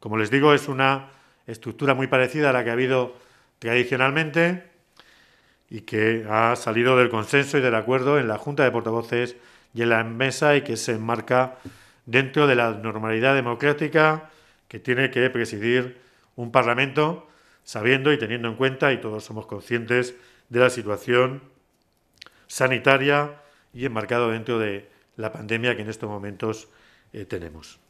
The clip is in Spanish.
Como les digo, es una estructura muy parecida a la que ha habido tradicionalmente y que ha salido del consenso y del acuerdo en la Junta de Portavoces y en la mesa y que se enmarca dentro de la normalidad democrática que tiene que presidir un Parlamento, sabiendo y teniendo en cuenta, y todos somos conscientes de la situación sanitaria y enmarcado dentro de la pandemia que en estos momentos eh, tenemos.